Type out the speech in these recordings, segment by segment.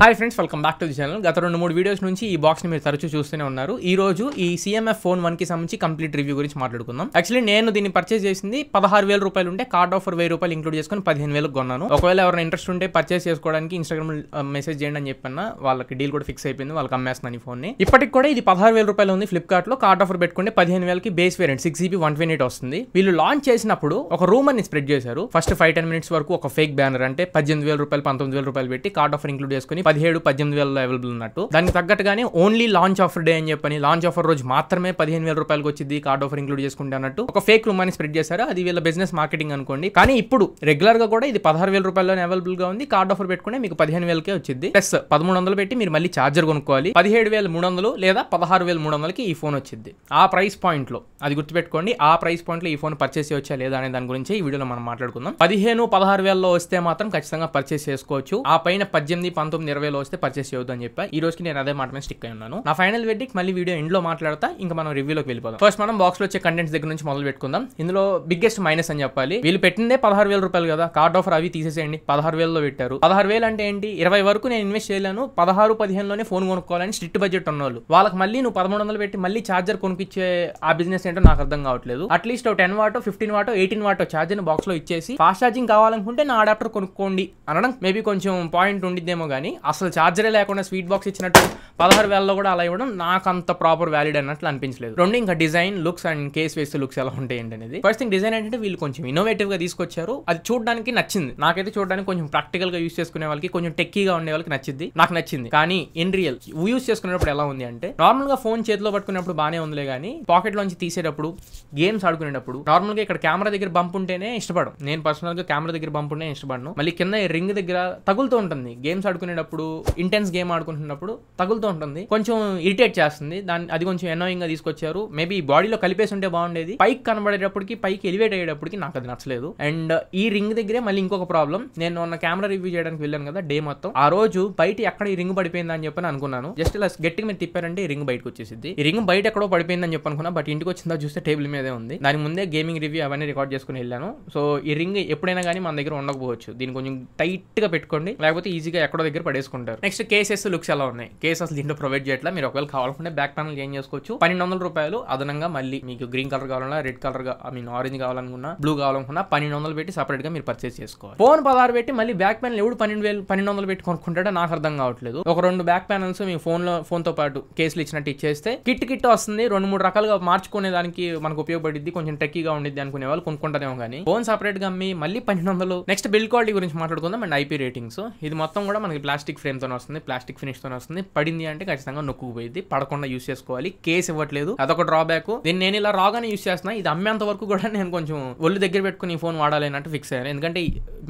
hi friends welcome back to the channel గత రెండు మూడు వీడియోస్ నుంచి ఈ బాక్స్ని మీరు తరచూ చూస్తూనే ఉన్నారు ఈ రోజు ఈ సీఎంఎఫ్ ఫోన్ వన్కి సంబంధించి కంప్లీట్ రివ్యూ గురించి మాట్లాడుకుందాం యాక్చువల్లీ నేను దీన్ని పర్చేస్ చేసింది పదహారు వేల రూపాయలు ఉంటే కార్డ్ ఆఫర్ వెయ్యి రూపాయలు ఇంక్లూడ్ చేసుకుని పదిహేను వేలకు కొన్నాను ఒకవేళ ఎవరైనా ఇంట్రెస్ట్ ఉంటే పర్చేస్ చేసుకోవడానికి ఇన్స్టాగ్రామ్ మెసేజ్ చేయండి అని చెప్పిన వాళ్ళకి డీల్ కూడా ఫిక్స్ అయిపోయింది వాళ్ళకి అమ్మేస్తున్నాను ఈ ఫోన్ని ఇప్పటికి కూడా ఇది పదహారు వేల రూపాయలు ఉంది ఫ్లిప్కార్ట్లో కార్డ్ ఆఫర్ పెట్టుకుంటే పదిహేను వేలకి base variant six GB one twenty eight వస్తుంది వీళ్ళు లాంచ్ చేసినప్పుడు ఒక అని స్ప్రెడ్ చేశారు ఫస్ట్ ఫైవ్ టెన్ మినిట్స్ వరకు ఒక ఫేక్ బ్యానర్ అంటే పద్దెనిమిది వేల రూపాయలు పంతొమ్మిది వేల రూపాయలు పెట్టి కార్డ్ ఆఫర్ ఇంక్లూడ్ చేసుకుని పదిహేడు పద్దెనిమిది వేలలో అవైలబుల్ ఉన్నట్టు దానికి తగ్గట్టుగానే ఓన్లీ లాంచ్ ఆఫర్ డే అని చెప్పని లాంచ్ ఆఫర్ రోజు మాత్రమే పదిహేను వేల రూపాయలకు వచ్చింది కార్డ్ ఆఫర్ ఇంక్లూడ్ చేసుకుంటే అన్నట్టు ఒక ఫేక్ రూమ్ అని స్ప్రెడ్ చేశారు అది వీళ్ళ బిజినెస్ మార్కెటింగ్ అనుకోండి కానీ ఇప్పుడు రెగ్యులర్ గా కూడా ఇది పదహారు వేల రూపాయలలోనే అవైలబుల్ గా ఉంది కార్డ్ ఆఫర్ పెట్టుకుంటే మీకు పదిహేను వేలకే వచ్చింది ప్లస్ పదమూడు వందలు పెట్టి మీరు మళ్ళీ ఛార్జర్ కొనుక్కోవాలి పదిహేడు వేల మూడు వందలు లేదా పదహారు వేల మూడు వందలకి ఈ ఫోన్ వచ్చింది ఆ ప్రైస్ పాయింట్ లో అది గుర్తుపెట్టుకోండి ఆ ప్రైస్ పాయింట్ లో ఈ ఫోన్ పర్చేస్ చేయొచ్చా లేదా అనే దాని గురించి ఈ వీడియోలో మనం మాట్లాడుకుందాం పదిహేను పదహారు వేలలో వస్తే మాత్రం ఖచ్చితంగా పర్చేస్ చేసుకోవచ్చు ఆ పైన పద్దెనిమిది పంతొమ్మిది ఇరవైలో వస్తే పర్చేస్ చేయొద్దు అని చెప్పా ఈ రోజుకి నేను అదే మాట మీద స్టిక్ అయి ఉన్నాను నా ఫైనల్ వెడ్డికి మళ్ళీ వీడియో ఎండ్లో మాట్లాడతా ఇంకా మనం రివ్యూలోకి వెళ్ళిపోదాం ఫస్ట్ మనం బాక్స్ లో వచ్చే కంటెంట్స్ దగ్గర నుంచి మొదలు పెట్టుకుందాం ఇందులో బిగ్గెస్ట్ మైనస్ అని చెప్పాలి వీళ్ళు పెట్టిందే పదహారు వేల రూపాయలు కదా కార్డ్ ఆఫర్ అవి తీసేసేయండి పదహారు వేలలో పెట్టారు పదహారు వేలు అంటే ఏంటి ఇరవై వరకు నేను ఇన్వెస్ట్ చేయలేను పదహారు పదిహేనులోనే ఫోన్ కొనుక్కోవాలని స్ట్రిక్ట్ బడ్జెట్ ఉన్న వాళ్ళు వాళ్ళకి మళ్ళీ నువ్వు పదమూడు వందలు పెట్టి మళ్ళీ చార్జర్ కొనిపించే ఆ బిజినెస్ ఏంటో నాకు అర్థం కావట్లేదు అట్లీస్ట్ టెన్ వాటో ఫిఫ్టీన్ వాటో ఎయిటీన్ వాటో చార్జర్ బాక్స్ లో ఇచ్చేసి ఫాస్ట్ ఛార్జింగ్ కావాలనుకుంటే నా అడాప్టర్ కొనుక్కోండి అనడం మేబీ కొంచెం పాయింట్ ఉండిద్దేమో కానీ అసలు ఛార్జరే లేకుండా స్వీట్ బాక్స్ ఇచ్చినట్టు పదహారు వేలలో కూడా అలా ఇవ్వడం నాకు అంత ప్రాపర్ వ్యాలిడ్ అన్నట్లు అనిపించలేదు రెండు ఇంకా డిజైన్ లుక్స్ అండ్ కేస్ వేస్తే లుక్స్ ఎలా ఉంటాయి అనేది ఫస్ట్ థింగ్ డిజైన్ ఏంటంటే వీళ్ళు కొంచెం ఇన్నోవేటివ్ గా తీసుకొచ్చారు అది చూడడానికి నచ్చింది నాకైతే చూడడానికి కొంచెం ప్రాక్టికల్ గా యూస్ చేసుకునే వాళ్ళకి కొంచెం టెక్కీగా ఉండే వాళ్ళకి నచ్చింది నాకు నచ్చింది కానీ ఇన్ రియల్ యూస్ చేసుకునేటప్పుడు ఎలా ఉంది అంటే నార్మల్ గా ఫోన్ చేతిలో పట్టుకునేప్పుడు బాగానే ఉందిలే కానీ పాకెట్ లోంచి తీసేటప్పుడు గేమ్స్ ఆడుకునేటప్పుడు నార్మల్ గా ఇక్కడ కెమెరా దగ్గర బంప్ ఉంటేనే ఇష్టపడు నేను పర్సనల్ గా కెమెరా దగ్గర బంప్ ఉంటేనే ఇష్టపడను మళ్ళీ కింద రింగ్ దగ్గర తగులుతూ ఉంటుంది గేమ్స్ ఆడుకునేటప్పుడు ఆడుకుంటున్నప్పుడు ఇంటెన్స్ గేమ్ ఆడుకుంటున్నప్పుడు తగులుతూ ఉంటుంది కొంచెం ఇరిటేట్ చేస్తుంది దాన్ని అది కొంచెం ఎన్నోయింగ్ గా తీసుకొచ్చారు మేబీ బాడీలో కలిపేసి ఉంటే బాగుండేది పైకి కనబడేటప్పటికి పైకి ఎలివేట్ అయ్యేటప్పటికి నాకు అది నచ్చలేదు అండ్ ఈ రింగ్ దగ్గరే మళ్ళీ ఇంకొక ప్రాబ్లం నేను మొన్న కెమెరా రివ్యూ చేయడానికి వెళ్ళాను కదా డే మొత్తం ఆ రోజు బయట ఎక్కడ ఈ రింగ్ పడిపోయింది అని చెప్పని అనుకున్నాను జస్ట్ ఇలా గట్టిగా మీరు తిప్పారంటే ఈ రింగ్ బయటకు వచ్చేసింది ఈ రింగ్ బయట ఎక్కడో పడిపోయిందని చెప్పి అనుకున్నా బట్ ఇంటికి వచ్చిందా చూస్తే టేబుల్ మీదే ఉంది దాని ముందే గేమింగ్ రివ్యూ అవన్నీ రికార్డ్ చేసుకుని వెళ్ళాను సో ఈ రింగ్ ఎప్పుడైనా కానీ మన దగ్గర ఉండకపోవచ్చు దీన్ని కొంచెం టైట్ గా పెట్టుకోండి లేకపోతే ఈజీగా ఎక్కడో దగ్గర పడేసి చేసుకుంటారు నెక్స్ట్ కేసెస్ లుక్స్ ఎలా ఉన్నాయి కేసు అసలు దీంట్లో ప్రొవైడ్ చేయట్లా మీరు ఒకవేళ కావాలనుకుంటే బ్యాక్ ప్యానల్ ఏం చేసుకోవచ్చు పన్నెండు వందల రూపాయలు అదనంగా మళ్ళీ మీకు గ్రీన్ కలర్ కావాలన్నా red colour I mean orange కావాలనుకున్నా బ్లూ కావాలనుకున్నా పన్నెండు వందలు పెట్టి సపరేట్ గా మీరు పర్చేస్ చేసుకోవాలి ఫోన్ పదహారు పెట్టి మళ్ళీ బ్యాక్ ప్యానల్ ఎవడు పన్నెండు వేలు పన్నెండు వందలు పెట్టి కొనుక్కుంటాడో నాకు అర్థం కావట్లేదు ఒక రెండు బ్యాక్ ప్యానల్స్ మీ ఫోన్ లో ఫోన్ తో పాటు కేసులు ఇచ్చినట్టు ఇచ్చేస్తే కిట్ కిట్ వస్తుంది రెండు మూడు రకాలుగా మార్చుకునే దానికి మనకు ఉపయోగపడింది కొంచెం టెక్కీగా ఉండేది అనుకునే వాళ్ళు కొనుక్కుంటారేమో కానీ ఫోన్ సపరేట్ గా అమ్మి మళ్ళీ పన్నెండు వందలు నెక్స్ట్ బిల్ క్వాలిటీ గురించి మాట్లాడుకుందాం అండ్ ఐపీ రేటింగ్స్ ఇది మొత్తం కూడా మనకి ప్లాస్టిక్ ప్లాస్టిక్ ఫ్రేమ్తో వస్తుంది ప్లాస్టిక్ ఫినిష్ తో వస్తుంది పడింది అంటే ఖచ్చితంగా నొక్కుపోయింది పడకుండా యూస్ చేసుకోవాలి కేసు ఇవ్వట్లేదు అదొక డ్రాబ్యాక్ దీన్ని నేను ఇలా రాగానే యూస్ చేస్తున్నా ఇది అమ్మేంత వరకు కూడా నేను కొంచెం ఒళ్ళు దగ్గర పెట్టుకుని ఫోన్ వాడాలి అన్నట్టు ఫిక్స్ అయ్యాను ఎందుకంటే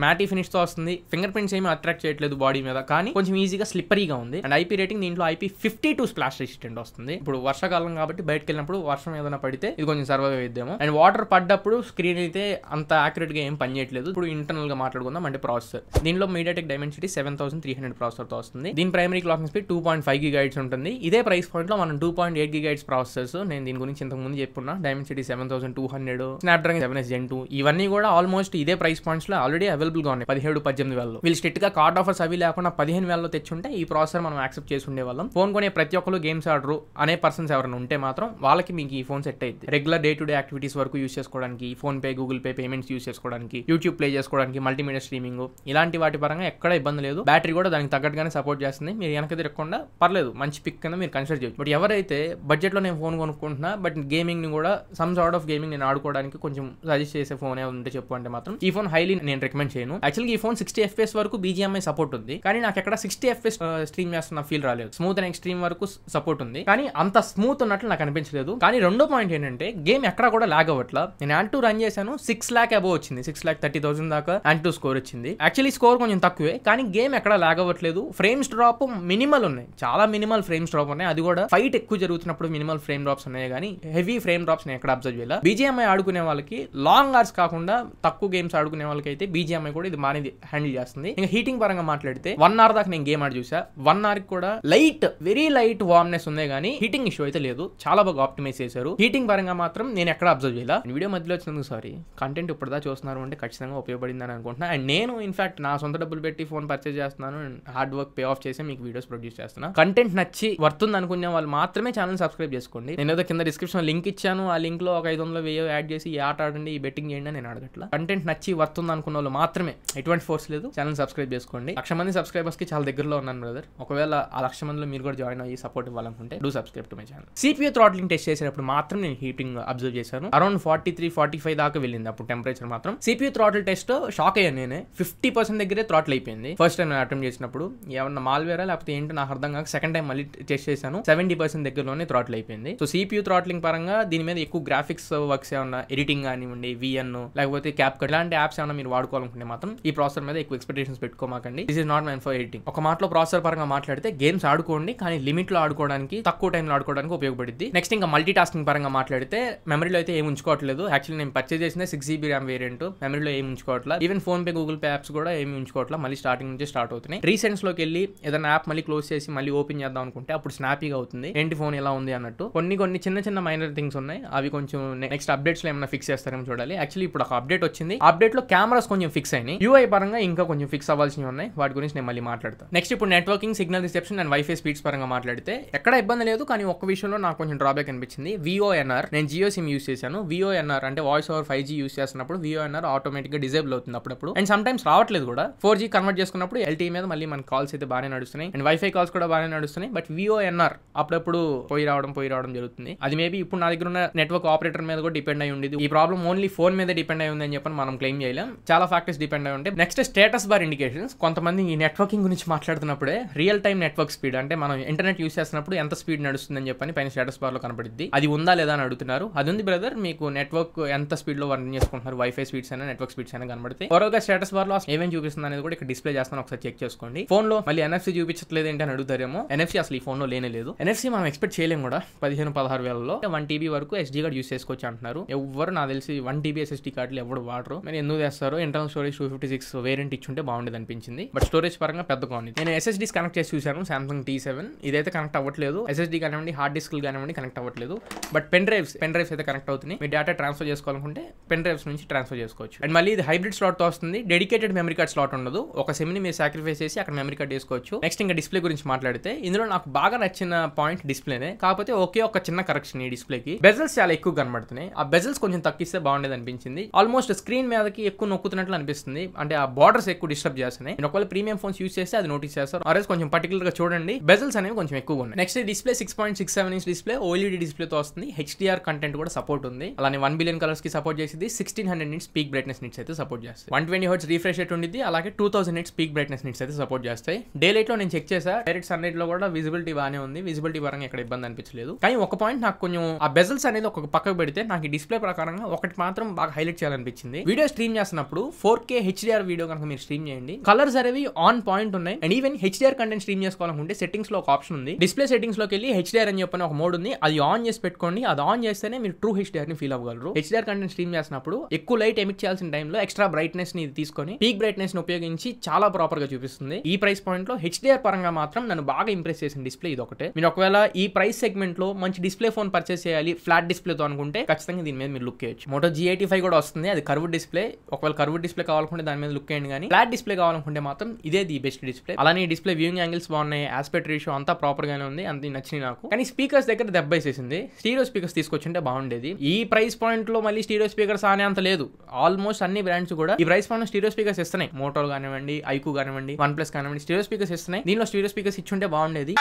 మ్యాటీ తో వస్తుంది ఫింగర్ ప్రింట్స్ ఏమి అట్రాక్ట్ చేయట్లేదు బాడీ మీద కానీ కొంచెం ఈజీగా స్లిప్పరీగా ఉంది అండ్ ఐపీ రేటింగ్ దీంట్లో IP fifty two splash resistant వస్తుంది ఇప్పుడు వర్షాకాలం కాబట్టి బయటకు వెళ్ళినప్పుడు వర్షం ఏదైనా పడితే ఇది కొంచెం సర్వైవ్ అయిద్దాము అండ్ వాటర్ పడ్డప్పుడు స్క్రీన్ అయితే అంత గా ఏం పని చేయట్లేదు ఇప్పుడు ఇంటర్నల్గా మాట్లాడుకుందాం అంటే ప్రాసెసర్ దీనిలో MediaTek Dimensity seven thousand three hundred processor ప్రాసెసర్తో వస్తుంది దీని primary clocking speed two point five గైడ్స్ ఉంటుంది ఇదే ప్రైస్ లో మనం టూ పాయింట్ ఎయిట్ గైడ్స్ ప్రాసెసర్స్ నేను దీని గురించి ఇంతకు ముందు చెప్పుకున్నా Dimensity seven thousand two hundred dragon seven S gen two ఇవన్నీ కూడా ఆల్మోస్ట్ ఇదే ప్రైస్ పాయింట్స్ లో ఆల్రెడీ అవైలబుల్ గా ఉన్నాయి పదిహేడు పద్దెనిమిది వేలలో వీళ్ళు స్ట్రిక్ట్ గా కార్డ్ ఆఫర్స్ అవి లేకుండా పదిహేను వేలలో తెచ్చుంటే ఈ ప్రాసెసర్ మనం యాక్సెప్ట్ చేసి ఉండేవాళ్ళం ఫోన్ కొనే ప్రతి ఒక్కరు గేమ్స్ ఆర్డర్ అనే పర్సన్స్ ఎవరైనా ఉంటే మాత్రం వాళ్ళకి మీకు ఈ ఫోన్ సెట్ అయితే regular day to day activities వరకు యూస్ చేసుకోవడానికి PhonePe Google Pay payments use చేసుకోవడానికి యూట్యూబ్ ప్లే చేసుకోవడానికి మల్టీమీడియా స్ట్రీమింగ్ ఇలాంటి వాటి పరంగా ఎక్కడ ఇబ్బంది లేదు బ్యాటరీ కూడా దానికి తగ్గట్టుగానే సపోర్ట్ చేస్తుంది మీరు వెనక తిరగకుండా పర్లేదు మంచి పిక్ కింద మీరు కన్సిడర్ చేయొచ్చు బట్ ఎవరైతే బడ్జెట్లో నేను ఫోన్ కొనుక్కుంటున్నా బట్ గేమింగ్ని కూడా సమ్ సార్ట్ ఆఫ్ గేమింగ్ నేను ఆడుకోవడానికి కొంచెం సజెస్ట్ చేసే ఫోన్ ఉంటే చెప్పు అంటే మాత్రం ఈ ఫోన్ హైలీ నేను రికమెండ్ చేయను యాక్చువల్గా ఈ ఫోన్ సిక్స్టీ ఎఫ్ఎస్ వరకు బీజీఎంఐ సపోర్ట్ ఉంది కానీ నాకు ఎక్కడ సిక్స్టీ ఎఫ్ఎస్ స్ట్రీమ్ చేస్తున్న ఫీల్ రాలేదు స్మూత్ అండ్ ఎక్స్ట్రీమ్ వరకు సపోర్ట్ ఉంది కానీ అంత స్మూత్ ఉన్నట్లు నాకు అనిపించలేదు కానీ రెండో పాయింట్ ఏంటంటే గేమ్ ఎక్కడ కూడా లాగ్ అవ్వట్లా నేను యాండ్ టూ రన్ చేశాను సిక్స్ ల్యాక్ అబోవ్ వచ్చింది సిక్స్ ల్యాక్ థర్టీ థౌసండ్ దాకా యాండ్ టూ స్కోర్ వచ్చింది యాక్చువల్లీ స్కోర్ కొంచెం తక్కువే కానీ గేమ్ ఎక్కడ లాగ్ అవ్వట్లేదు రావట్లేదు ఫ్రేమ్స్ డ్రాప్ మినిమల్ ఉన్నాయి చాలా మినిమల్ ఫ్రేమ్స్ డ్రాప్ ఉన్నాయి అది కూడా ఫైట్ ఎక్కువ జరుగుతున్నప్పుడు మినిమల్ ఫ్రేమ్ డ్రాప్స్ ఉన్నాయి కానీ హెవీ ఫ్రేమ్ డ్రాప్స్ నేను ఎక్కడ అబ్జర్వ్ చేయాలి బీజీఎంఐ ఆడుకునే వాళ్ళకి లాంగ్ అవర్స్ కాకుండా తక్కువ గేమ్స్ ఆడుకునే వాళ్ళకి అయితే బీజీఎంఐ కూడా ఇది మానేది హ్యాండిల్ చేస్తుంది ఇంకా హీటింగ్ పరంగా మాట్లాడితే వన్ అవర్ దాకా నేను గేమ్ ఆడి చూసా వన్ అవర్ కూడా లైట్ వెరీ లైట్ వార్మ్నెస్ ఉంది కానీ హీటింగ్ ఇష్యూ అయితే లేదు చాలా బాగా ఆప్టిమైజ్ చేశారు హీటింగ్ పరంగా మాత్రం నేను ఎక్కడ అబ్జర్వ్ చేయాలి వీడియో మధ్యలో వచ్చినందుకు సారీ కంటెంట్ ఇప్పటిదా చూస్తున్నారు అంటే ఖచ్చితంగా ఉపయోగపడింది అని అనుకుంటున్నాను అండ్ నేను ఇన్ఫాక్ట్ నా సొంత డబ్బులు పెట్టి ఫోన్ పర్చేజ్ చేస్తున్నాను హార్డ్ వర్క్ పే ఆఫ్ చేసి మీకు వీడియోస్ ప్రొడ్యూస్ చేస్తున్నా కంటెంట్ నచ్చి వర్తుంది అనుకునే వాళ్ళు మాత్రమే ఛానల్ సబ్స్క్రైబ్ చేసుకోండి నేను ఏదో కింద డిస్క్రిప్షన్ లింక్ ఇచ్చాను ఆ లింక్ లో ఒక ఐదు వందల వెయ్యి యాడ్ చేసి ఈ ఆట ఆడండి ఈ బెట్టింగ్ చేయండి నేను అడగట్లా కంటెంట్ నచ్చి వర్తుంది అనుకున్న వాళ్ళు మాత్రమే ఎటువంటి ఫోర్స్ లేదు ఛానల్ సబ్స్క్రైబ్ చేసుకోండి లక్ష మంది సబ్స్క్రైబర్స్ కి చాలా దగ్గరలో ఉన్నాను బ్రదర్ ఒకవేళ ఆ లక్ష మందిలో మీరు కూడా జాయిన్ అయ్యి సపోర్ట్ ఇవ్వాలనుకుంటే do subscribe to my channel CPU throttling test చేసినప్పుడు మాత్రం నేను హీటింగ్ అబ్జర్వ్ చేశాను around forty three forty five దాకా వెళ్ళింది అప్పుడు టెంపరేచర్ మాత్రం సిపియూ థ్రాటిల్ టెస్ట్ షాక్ అయ్యాను నేనే ఫిఫ్టీ పర్సెంట్ దగ్గరే థ్రాటిల్ అయిపోయింది ఫస్ట్ టైం అటెంప్ట్ చేసినప్పుడు అన్నాడు ఏమన్నా మాల్వేరా లేకపోతే ఏంటి నాకు అర్థం కాక సెకండ్ టైం మళ్ళీ టెస్ట్ చేశాను సెవెంటీ పర్సెంట్ దగ్గరలోనే థ్రాట్లు అయిపోయింది సో సిపియూ థ్రాట్లింగ్ పరంగా దీని మీద ఎక్కువ గ్రాఫిక్స్ వర్క్స్ ఏమన్నా ఎడిటింగ్ కానివ్వండి విఎన్ లేకపోతే క్యాప్ కట్ ఇలాంటి యాప్స్ ఏమైనా మీరు వాడుకోవాలనుకుంటే మాత్రం ఈ ప్రాసెసర్ మీద ఎక్కువ ఎక్స్పెక్టేషన్స్ పెట్టుకోమాకండి this is not mine for editing ఒక మాటలో ప్రాసెసర్ పరంగా మాట్లాడితే గేమ్స్ ఆడుకోండి కానీ లిమిట్ లో ఆడుకోవడానికి తక్కువ టైంలో ఆడుకోవడానికి ఉపయోగపడింది నెక్స్ట్ ఇంకా మల్టీ టాస్కింగ్ పరంగా మాట్లాడితే మెమరీలో అయితే ఏం ఉంచుకోవట్లేదు యాక్చువల్లీ నేను పర్చేజ్ చేసిన సిక్స్ జీబీ ర్యామ్ వేరియంట్ మెమరీలో ఏం ఉంచుకోవట్లేదు even PhonePe Google Pay apps కూడా ఏమి ఉంచుకోవట్లేదు మళ్ళీ స్టార్టింగ్ నుంచి స్టార్ట్ అవుతున్నాయి రీసెంట్ సెట్టింగ్స్లోకి వెళ్ళి ఏదైనా యాప్ మళ్ళీ క్లోజ్ చేసి మళ్ళీ ఓపెన్ చేద్దాం అనుకుంటే అప్పుడు స్నాపీగా అవుతుంది ఏంటి ఫోన్ ఎలా ఉంది అన్నట్టు కొన్ని కొన్ని చిన్న చిన్న మైనర్ థింగ్స్ ఉన్నాయి అవి కొంచెం నెక్స్ట్ అప్డేట్స్లో ఏమైనా ఫిక్స్ చేస్తారేమో చూడాలి యాక్చువల్లీ ఇప్పుడు ఒక అప్డేట్ వచ్చింది అప్డేట్లో కెమెరాస్ కొంచెం ఫిక్స్ అయినాయి యూఐ పరంగా ఇంకా కొంచెం ఫిక్స్ అవ్వాల్సినవి ఉన్నాయి వాటి గురించి నేను మళ్ళీ మాట్లాడతాను నెక్స్ట్ ఇప్పుడు networking signal reception and WiFi speeds పరంగా మాట్లాడితే ఎక్కడ ఇబ్బంది లేదు కానీ ఒక్క విషయంలో నాకు కొంచెం డ్రాబ్యాక్ అనిపించింది విఓఎన్ఆర్ నేను జియో సిమ్ యూస్ చేశాను విఓఎన్ఆర్ అంటే voice over five G use చేస్తున్నప్పుడు విఓఎన్ఆర్ ఆటోమేటిక్గా డిజేబుల్ అవుతుంది అప్పుడప్పుడు అండ్ సమ్ టైమ్స్ రావట్లేదు కూడా ఫోర్ జీ కన్వర్ట్ చేసుకున్నప్పుడు ఎల్టీ e మీద మళ్ళీ మనకి కాల్స్ అయితే బాగానే నడుస్తున్నాయి అండ్ వైఫై కాల్స్ కూడా బాగానే నడుస్తున్నాయి బట్ విఓఎన్ఆర్ అప్పుడప్పుడు పోయి రావడం పోయి రావడం జరుగుతుంది అది మేబీ ఇప్పుడు నా దగ్గర ఉన్న నెట్వర్క్ ఆపరేటర్ మీద కూడా డిపెండ్ అయి ఉండేది ఈ ప్రాబ్లం ఓన్లీ ఫోన్ మీద డిపెండ్ అయి ఉందని చెప్పి మనం క్లెయిమ్ చేయలేం చాలా ఫ్యాక్టర్స్ డిపెండ్ అయి ఉంటాయి నెక్స్ట్ స్టేటస్ బార్ ఇండికేషన్స్ కొంతమంది ఈ నెట్వర్కింగ్ గురించి మాట్లాడుతున్నప్పుడే రియల్ టైం నెట్వర్క్ స్పీడ్ అంటే మనం ఇంటర్నెట్ యూస్ చేసినప్పుడు ఎంత స్పీడ్ నడుస్తుందని చెప్పని పైన స్టేటస్ బార్లో కనబడింది అది ఉందా లేదా అని అడుగుతున్నారు అది ఉంది బ్రదర్ మీకు నెట్వర్క్ ఎంత స్పీడ్లో వర్ణం చేసుకుంటున్నారు వైఫై స్పీడ్స్ అయినా నెట్వర్క్ స్పీడ్స్ అయినా కనబడతాయి ఓవరాల్గా స్టేటస్ లో ఏమేమి చూపిస్తుంది అనేది కూడా ఇక్కడ డిస్ప్లే చేస్తాను ఒకసారి చెక్ చేసుకోండి ఫోన్లో మళ్ళీ ఎన్ఎఫ్సీ చూపించట్లేదు ఏంటి అని అడుగుతారేమో ఎన్ఎఫ్సీ అసలు ఈ లో లేనే లేదు ఎన్ఎఫ్సీ మనం ఎక్స్పెక్ట్ చేయలేము కూడా పదిహేను పదహారు వేలలో వన్ టీబీ వరకు ఎస్డీ కార్డ్ యూస్ చేసుకోవచ్చు అంటున్నారు ఎవరు నాకు తెలిసి వన్ టీబీ ఎస్ఎస్డీ కార్డులు ఎవరు వాడరు మరి ఎందుకు చేస్తారు internal storage two fifty six variant ఇచ్చుంటే బాగుండేది అనిపించింది బట్ స్టోరేజ్ పరంగా పెద్దగా ఉంది నేను ఎస్ఎస్డీస్ కనెక్ట్ చేసి చూశాను సామ్సంగ్ టీ సెవెన్ ఇదైతే కనెక్ట్ అవ్వట్లేదు ఎస్ఎస్డీ కానివ్వండి హార్డ్ డిస్క్ కానివ్వండి కనెక్ట్ అవ్వట్లేదు but pen drives pen drives అయితే కనెక్ట్ అవుతున్నాయి మీ డేటా ట్రాన్స్ఫర్ చేసుకోవాలనుకుంటే పెన్ డ్రైవ్స్ నుంచి ట్రాన్స్ఫర్ చేసుకోవచ్చు అండ్ మళ్ళీ ఇది హైబ్రిడ్ స్లాట్ వస్తుంది డెడికేటెడ్ మెమరీ కార్డ్ స్లాట్ ఉండదు ఒక సిమ్ని మీరు సాక్రిఫైస్ చేసి అక్కడ మెమరీ కార్డ్ చేసుకోవచ్చు నెక్స్ట్ ఇంకా డిస్ప్లే గురించి మాట్లాడితే ఇందులో నాకు బాగా నచ్చిన పాయింట్ డిస్ప్లేనే కాకపోతే ఒకే ఒక చిన్న కరెక్షన్ ఈ డిస్ప్లేకి బెజల్స్ చాలా ఎక్కువ కనబడుతున్నాయి ఆ బెజల్స్ కొంచెం తగ్గిస్తే బాగుండేది అనిపించింది ఆల్మోస్ట్ స్క్రీన్ మీదకి ఎక్కువ నొక్కుతున్నట్లు అనిపిస్తుంది అంటే ఆ బార్డర్స్ ఎక్కువ డిస్టర్బ్ చేస్తున్నాయి నేను ఒకవేళ ప్రీమియం ఫోన్స్ యూస్ చేస్తే అది నోటీస్ చేస్తారు ఆర్ఎస్ కొంచెం పర్టికులర్ గా చూడండి బెజల్స్ అనేవి కొంచెం ఎక్కువ ఉన్నాయి next display six point six seven inch display OLED డిస్ప్లేతో వస్తుంది హెచ్డిఆర్ కంటెంట్ కూడా సపోర్ట్ ఉంది అలానే వన్ బిలియన్ కలర్స్ కి సపోర్ట్ చేసింది sixteen hundred nits peak brightness nits అయితే సపోర్ట్ చేస్తుంది one twenty hertz refresh rate అలాగే two thousand nits peak brightness nits అయితే సపోర్ట్ చేస్తాయి డే లైట్ లో నేను చెక్ చేసా డైరెక్ట్ సన్ లైట్ లో కూడా విజిబిలిటీ బాగానే ఉంది విజిబిలిటీ పరంగా ఎక్కడ ఇబ్బంది అనిపించలేదు కానీ ఒక పాయింట్ నాకు కొంచెం ఆ బెజల్స్ అనేది ఒక పక్కకు పెడితే నాకు డిస్ప్లే ప్రకారంగా ఒకటి మాత్రం బాగా హైలైట్ చేయాలనిపించింది వీడియో స్ట్రీమ్ చేస్తున్నప్పుడు ఫోర్ కే హెచ్డిఆర్ వీడియో కనుక మీరు స్ట్రీమ్ చేయండి కలర్స్ అనేవి ఆన్ పాయింట్ ఉన్నాయి and even HDR content stream చేసుకోవాలనుకుంటే సెట్టింగ్స్ లో ఒక ఆప్షన్ ఉంది డిస్ప్లే సెట్టింగ్స్ లోకి వెళ్ళి హెచ్డిఆర్ అని చెప్పని ఒక మోడ్ ఉంది అది ఆన్ చేసి పెట్టుకోండి అది ఆన్ చేస్తేనే మీరు ట్రూ హెచ్డిఆర్ ని ఫీల్ అవ్వగలరు హెచ్డిఆర్ కంటెంట్ స్ట్రీమ్ చేసినప్పుడు ఎక్కువ లైట్ ఎమిట్ చేయాల్సిన టైంలో ఎక్స్ట్రా బ్రైట్నెస్ ని తీసుకొని పీక్ బ్రైట్నెస్ ని ఉపయోగించి చాలా ప్రాపర్ గా చూపిస్తుంది ఈ ఈ ప్రైస్ పాయింట్లో హెచ్డిఆర్ పరంగా మాత్రం నన్ను బాగా ఇంప్రెస్ చేసిన డిస్ప్లే ఇది ఒకటే మీరు ఒకవేళ ఈ ప్రైస్ లో మంచి డిస్ప్లే ఫోన్ పర్చేస్ చేయాలి ఫ్లాట్ డిస్ప్లే తో అనుకుంటే ఖచ్చితంగా దీని మీద మీరు లుక్ చేయొచ్చు మోటో జీ ఎయిటీ ఫైవ్ కూడా వస్తుంది అది కర్వ్ డిస్ప్లే ఒకవేళ కర్వ్ డిస్ప్లే కావాలనుకుంటే దాని మీద లుక్ చేయండి కానీ ఫ్లాట్ డిస్ప్లే కావాలనుకుంటే మాత్రం ఇదే ది బెస్ట్ డిస్ప్లే అలానే ఈ డిస్ప్లే వ్యూయింగ్ యాంగిల్స్ బాగున్నాయి ఆస్పెక్ట్ రేషియో అంతా గానే ఉంది అంత నచ్చింది నాకు కానీ స్పీకర్స్ దగ్గర దెబ్బ వేసేసింది స్టీరియో స్పీకర్స్ తీసుకొచ్చింటే బాగుండేది ఈ ప్రైస్ పాయింట్ లో మళ్ళీ స్టీరియో స్పీకర్స్ అనే అంత లేదు ఆల్మోస్ట్ అన్ని బ్రాండ్స్ కూడా ఈ ప్రైస్ పాయింట్ స్టీరియో స్పీకర్స్ ఇస్తున్నాయి మోటో కానివ్వండి ఐకు కానివ్వండి వన్ ప్లస్ మనం స్టీరియో స్పీకర్స్ ఇస్తున్నాయి దీనిలో స్టీరియో స్పీకర్స్ ఇచ్చుంటే బాగుండేది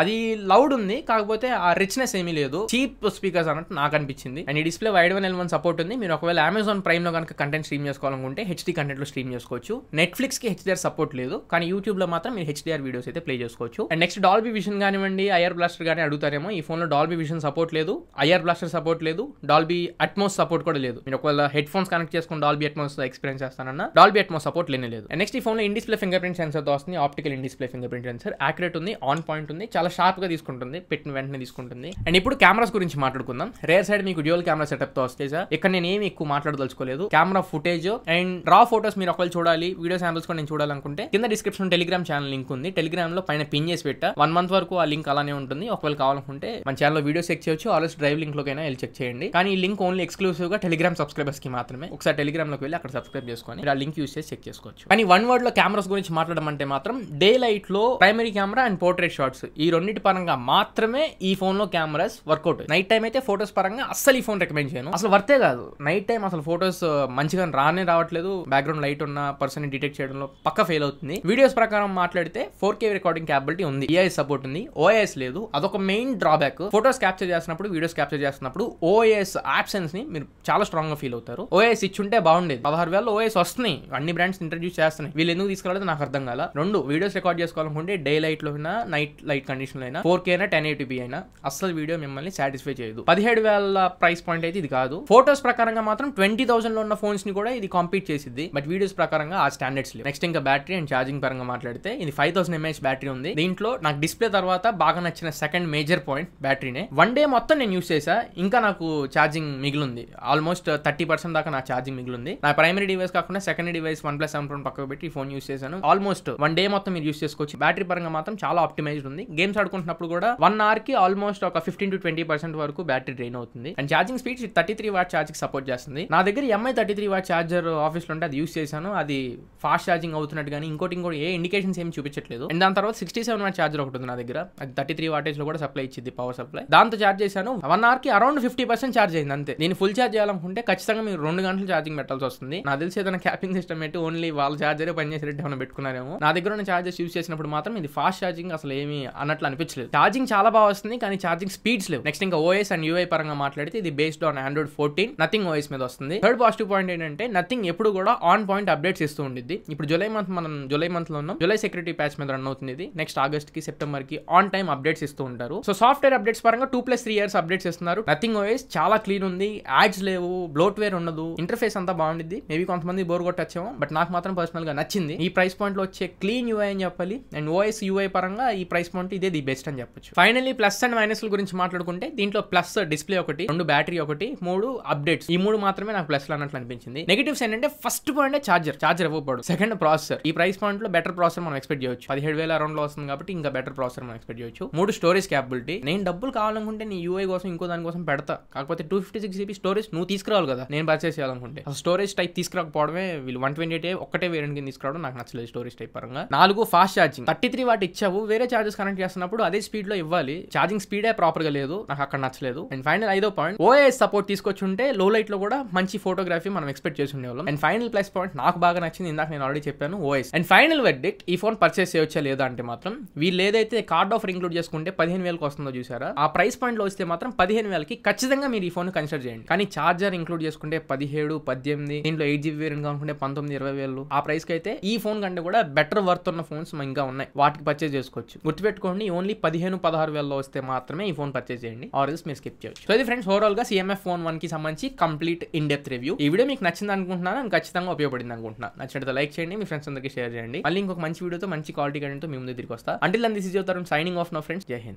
అది లౌడ్ ఉంది కాకపోతే ఆ రిచ్నెస్ ఏమీ లేదు చీప్ స్పీకర్స్ అన్నట్టు నాకు అనిపించింది అండ్ ఈ display Widevine L one support ఉంది మీరు ఒకవేళ అమెజాన్ ప్రైమ్ లో కనుక కంటెంట్ స్ట్రీమ్ చేసుకోవాలనుకుంటే హెచ్డీ కంటెంట్ లో స్ట్రీమ్ చేసుకోవచ్చు నెట్ఫ్లిక్స్ కి హెచ్డిఆర్ సపోర్ట్ లేదు కానీ యూట్యూబ్ లో మాత్రం మీరు హెచ్డిఆర్ వీడియోస్ అయితే ప్లే చేసుకోవచ్చు అండ్ నెక్స్ట్ డాల్బీ విషన్ కానివ్వండి ఐఆర్ బ్లాస్టర్ కానీ అడుగుతారేమో ఈ ఫోన్ లో డాల్బీ విషన్ సపోర్ట్ లేదు ఐఆర్ బ్లాస్టర్ సపోర్ట్ లేదు డాల్బీ అట్మోస్ సపోర్ట్ కూడా లేదు మీరు ఒకవేళ హెడ్ ఫోన్స్ కనెక్ట్ చేసుకుని డాల్బీ అట్మోస్ ఎక్స్పీరియన్స్ చేస్తానన్న డాల్బీ అట్మోస్ సపోర్ట్ లేనే లేదు నెక్స్ట్ ఈ ఫోన్ లో in display fingerprint sensor వస్తుంది optical in display fingerprint sensor accurate ఉంది ఆన్ పాయింట్ ఉంది చాలా చాలా షార్ప్గా తీసుకుంటుంది పెట్టిన వెంటనే తీసుకుంటుంది అండ్ ఇప్పుడు కెమెరాస్ గురించి మాట్లాడుకుందాం రేర్ సైడ్ మీకు డ్యూయల్ కెమెరా సెటప్తో వస్తాయి సార్ ఇక్కడ నేను ఏమి ఎక్కువ మాట్లాడదలుచుకోలేదు camera footage and raw photos మీరు ఒకవేళ చూడాలి వీడియో శాంపిల్స్ కూడా నేను చూడాలనుకుంటే కింద డిస్క్రిప్షన్ టెలిగ్రామ్ ఛానల్ లింక్ ఉంది టెలిగ్రామ్ లో పైన పిన్ చేసి పెట్టా వన్ మంత్ వరకు ఆ లింక్ అలానే ఉంటుంది ఒకవేళ కావాలనుకుంటే మన ఛానల్ వీడియో చెక్ చేయొచ్చు ఆల్రెస్ డ్రైవ్ లింక్ లోకైనా వెళ్ళి చెక్ చేయండి కానీ ఈ లింక్ ఓన్లీ ఎక్స్క్లూసివ్ గా టెలిగ్రామ్ సబ్స్క్రైబర్స్ కి మాత్రమే ఒకసారి టెలిగ్రామ్ లోకి వెళ్ళి అక్కడ సబ్స్క్రైబ్ చేసుకొని ఆ లింక్ యూస్ చేసి చెక్ చేసుకోవచ్చు కానీ వన్ వర్డ్ లో కెమెరాస్ గురించి మాట్లాడమంటే మాత్రం డే లైట్ లో primary camera and portrait shots ఈ రెండింటి పరంగా మాత్రమే ఈ ఫోన్లో కెమెరాస్ వర్కౌట్ నైట్ టైం అయితే ఫోటోస్ పరంగా అస్సలు ఈ ఫోన్ రికమెండ్ చేయను అసలు వర్తే కాదు నైట్ టైం అసలు ఫోటోస్ మంచిగా రానే రావట్లేదు బ్యాక్గ్రౌండ్ లైట్ ఉన్న పర్సన్ డిటెక్ట్ చేయడంలో పక్క ఫెయిల్ అవుతుంది వీడియోస్ ప్రకారం మాట్లాడితే ఫోర్ కే రికార్డింగ్ క్యాబిలిటీ ఉంది ఏఐ సపోర్ట్ ఉంది ఓఎస్ లేదు అదొక మెయిన్ డ్రాబ్యాక్ ఫోటోస్ క్యాప్చర్ చేసినప్పుడు వీడియోస్ క్యాప్చర్ చేసినప్పుడు ఓఎస్ ఆప్షన్స్ ని మీరు చాలా స్ట్రాంగ్ గా ఫీల్ అవుతారు ఓఎస్ ఇచ్చుంటే బాగుండేది పదహారు వేల ఓఎస్ వస్తున్నాయి అన్ని బ్రాండ్స్ ఇంట్రడ్యూస్ చేస్తున్నాయి వీళ్ళు ఎందుకు తీసుకురాలేదు నాకు అర్థం కాల రెండు వీడియోస్ రికార్డ్ చేసుకోవాలనుకుంటే డే లైట్ లో నైట్ లైట్ కండిషన్ కండిషన్లో అయినా ఫోర్ కే అయినా టెన్ ఎయిటీబీ అయినా అస్సలు వీడియో మిమ్మల్ని సాటిస్ఫై చేయదు పదిహేడు వేల ప్రైస్ పాయింట్ అయితే ఇది కాదు ఫోటోస్ ప్రకారంగా మాత్రం ట్వంటీ థౌసండ్ లో ఉన్న ఫోన్స్ ని కూడా ఇది కాంపీట్ చేసింది బట్ వీడియోస్ ప్రకారంగా ఆ స్టాండర్డ్స్ లేవు నెక్స్ట్ ఇంకా బ్యాటరీ అండ్ ఛార్జింగ్ పరంగా మాట్లాడితే ఇది ఫైవ్ థౌసండ్ ఎంఏహెచ్ బ్యాటరీ ఉంది దీంట్లో నాకు డిస్ప్లే తర్వాత బాగా నచ్చిన సెకండ్ మేజర్ పాయింట్ బ్యాటరీనే వన్ డే మొత్తం నేను యూస్ చేసా ఇంకా నాకు ఛార్జింగ్ మిగిలింది ఆల్మోస్ట్ థర్టీ పర్సెంట్ దాకా నా ఛార్జింగ్ మిగిలింది నా ప్రైమరీ డివైస్ కాకుండా second device OnePlus seven పక్కకు పెట్టి ఫోన్ యూస్ చేశాను ఆల్మోస్ట్ వన్ డే మొత్తం మీరు యూస్ చేసుకోవచ్చు బ్యాటరీ పరంగా మాత్రం చాలా ఆప్టిమైజ్డ్ ఉంది గేమ్ గేమ్స్ ఆడుకుంటున్నప్పుడు కూడా వన్ అవర్ కి ఆల్మోస్ట్ ఒక ఫిఫ్టీన్ టు ట్వంటీ పర్సెంట్ వరకు బ్యాటరీ డ్రైన్ అవుతుంది and charging speed thirty three watt charging support చేస్తుంది నా దగ్గర Mi thirty three watt charger ఆఫీస్లో ఉంటే అది యూస్ చేశాను అది ఫాస్ట్ ఛార్జింగ్ అవుతున్నట్టు కానీ ఇంకోటి ఇంకోటి ఏ ఇండికేషన్స్ ఏమి చూపించట్లేదు అండ్ దాని తర్వాత సిక్స్టీ సెవెన్ వాట్ ఛార్జర్ ఒకటి ఉంది నా దగ్గర అది థర్టీ త్రీ వాటేజ్ లో కూడా సప్లై ఇచ్చింది పవర్ సప్లై దాంతో ఛార్జ్ చేశాను వన్ అవర్ కి అరౌండ్ ఫిఫ్టీ పర్సెంట్ ఛార్జ్ అయింది అంతే నేను ఫుల్ ఛార్జ్ చేయాలనుకుంటే ఖచ్చితంగా మీరు రెండు గంటలు ఛార్జింగ్ పెట్టాల్సి వస్తుంది నా తెలిసి ఏదైనా క్యాపింగ్ సిస్టమ్ పెట్టి ఓన్లీ వాళ్ళ ఛార్జరే పనిచేసేటట్టు ఏమైనా పెట్టుకున్నారేమో నా దగ్గర ఉన్న ఛార్జెస్ యూస్ చేసినప్పుడు మాత్రం ఇది ఫాస్ట్ ఛార్జింగ్ అసలు ఏమి అన్నట్టు అన్నట్లు అనిపించలేదు ఛార్జింగ్ చాలా బాగా వస్తుంది కానీ ఛార్జింగ్ స్పీడ్స్ లేవు నెక్స్ట్ ఇంకా ఓఎస్ అండ్ యూఐ పరంగా మాట్లాడితే ఇది based on Android fourteen Nothing OS మీద వస్తుంది థర్డ్ పాజిటివ్ పాయింట్ ఏంటంటే నథింగ్ ఎప్పుడు కూడా ఆన్ పాయింట్ అప్డేట్స్ ఇస్తూ ఉండిద్ది ఇప్పుడు జూలై మంత్ మనం జూలై మంత్ లో ఉన్నాం జూలై సెక్యూరిటీ ప్యాచ్ మీద రన్ అవుతుంది ఇది నెక్స్ట్ ఆగస్ట్ కి సెప్టెంబర్ కి ఆన్ టైమ్ అప్డేట్స్ ఇస్తూ ఉంటారు సో సాఫ్ట్వేర్ అప్డేట్స్ పరంగా two plus three years updates ఇస్తున్నారు నథింగ్ ఓఎస్ చాలా క్లీన్ ఉంది యాడ్స్ లేవు బ్లోట్వేర్ ఉండదు ఇంటర్ఫేస్ అంతా బాగుండిద్ది మేబీ కొంతమంది బోర్ వచ్చాము బట్ నాకు మాత్రం పర్సనల్ గా నచ్చింది ఈ ప్రైస్ పాయింట్ లో వచ్చే క్లీన్ యూఐ అని చెప్పాలి అండ్ ఓఎస్ యూఐ పరంగా ఈ ప్రైస్ పాయింట్ ఇదే అయితే ది బెస్ట్ అని చెప్పొచ్చు ఫైనల్లీ ప్లస్ అండ్ మైనస్ గురించి మాట్లాడుకుంటే దీంట్లో ప్లస్ డిస్ప్లే ఒకటి రెండు బ్యాటరీ ఒకటి మూడు అప్డేట్స్ ఈ మూడు మాత్రమే నాకు ప్లస్ అన్నట్లు అనిపించింది నెగిటివ్స్ ఏంటంటే ఫస్ట్ పాయింట్ చార్జర్ చార్జర్ ఇవ్వబడు సెకండ్ ప్రాసెసర్ ఈ ప్రైస్ పాయింట్ లో బెటర్ ప్రాసెసర్ మనం ఎక్స్పెక్ట్ చేయొచ్చు పదిహేడు వేల అరౌండ్ లో వస్తుంది కాబట్టి ఇంకా బెటర్ ప్రాసెసర్ మనం ఎక్స్పెక్ట్ చేయొచ్చు మూడు స్టోరేజ్ క్యాపబిలిటీ నేను డబ్బులు కావాలనుకుంటే నీ యూఐ కోసం ఇంకో దానికోసం పెడతా కాకపోతే two fifty six GB storage నువ్వు తీసుకురావాలి కదా నేను పర్చేస్ చేయాలనుకుంటే స్టోరేజ్ టైప్ తీసుకురాకపోవడమే వీళ్ళు వన్ ట్వంటీ ఎయిట్ ఒకటే వేరే కింద తీసుకురావడం నాకు నచ్చలేదు స్టోరేజ్ టైప్ పరంగా నాలుగు fast charging thirty three watt ఇచ్చావు వేరే ఛార్జెస్ కనెక్ట్ చేస్తాను చేస్తున్నప్పుడు అదే స్పీడ్ లో ఇవ్వాలి ఛార్జింగ్ స్పీడే ప్రాపర్ గా లేదు నాకు అక్కడ నచ్చలేదు అండ్ ఫైనల్ ఐదో పాయింట్ ఓఎస్ సపోర్ట్ తీసుకొచ్చి ఉంటే లో లైట్ లో కూడా మంచి ఫోటోగ్రఫీ మనం ఎక్స్పెక్ట్ చేసి ఉండేవాళ్ళం అండ్ ఫైనల్ ప్లస్ పాయింట్ నాకు బాగా నచ్చింది ఇందాక నేను ఆల్రెడీ చెప్పాను ఓఎస్ అండ్ ఫైనల్ వెర్డిక్ట్ ఈ ఫోన్ పర్చేస్ చేయొచ్చా లేదా అంటే మాత్రం వీళ్ళు ఏదైతే కార్డ్ ఆఫర్ ఇంక్లూడ్ చేసుకుంటే పదిహేను వేలకు వస్తుందో చూసారా ఆ ప్రైస్ పాయింట్ లో వస్తే మాత్రం పదిహేను వేలకి ఖచ్చితంగా మీరు ఈ ఫోన్ కన్సిడర్ చేయండి కానీ ఛార్జర్ ఇంక్లూడ్ చేసుకుంటే పదిహేడు పద్దెనిమిది దీంట్లో ఎయిట్ జీబీ వేరే అనుకుంటే పంతొమ్మిది ఇరవై వేలు ఆ ప్రైస్ కి అయితే ఈ ఫోన్ కంటే కూడా బెటర్ వర్త్ ఉన్న ఫోన్స్ ఇంకా ఉన్నాయి వాటికి పర్చేస్ చేసుకోవచ్చు గుర్తుపెట్టుకోండి ఓన్లీ పదిహేను పదహారు వేలలో వస్తే మాత్రమే ఈ ఫోన్ పర్చేస్ చేయండి ఆర్ ఎస్ మీరు స్కిప్ చేయొచ్చు సో ఇది ఫ్రెండ్స్ ఓవరాల్ గా సిఎంఎఫ్ ఫోన్ వన్ కి సంబంధించి కంప్లీట్ ఇన్ డెప్త్ రివ్యూ ఈ వీడియో మీకు నచ్చింది అనుకుంటున్నాను ఖచ్చితంగా ఉపయోగపడింది అనుకుంటున్నాను నచ్చినట్టు లైక్ చేయండి మీ ఫ్రెండ్స్ అందరికీ షేర్ చేయండి మళ్ళీ ఇంకొక మంచి వీడియోతో మంచి క్వాలిటీ కంటెంట్తో మీ ముందు తిరిగి వస్తా అంటే అందిస్ సైనింగ్ ఆఫ్ నా ఫ్రెండ్స్ జై హింద్